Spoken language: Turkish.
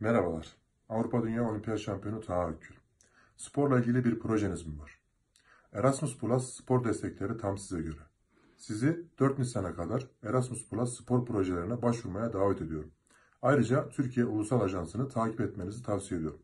Merhabalar. Avrupa Dünya Olimpiyat Şampiyonu Taha Ökül. Sporla ilgili bir projeniz mi var? Erasmus Plus spor destekleri tam size göre. Sizi 4 Nisan'a kadar Erasmus Plus spor projelerine başvurmaya davet ediyorum. Ayrıca Türkiye Ulusal Ajansı'nı takip etmenizi tavsiye ediyorum.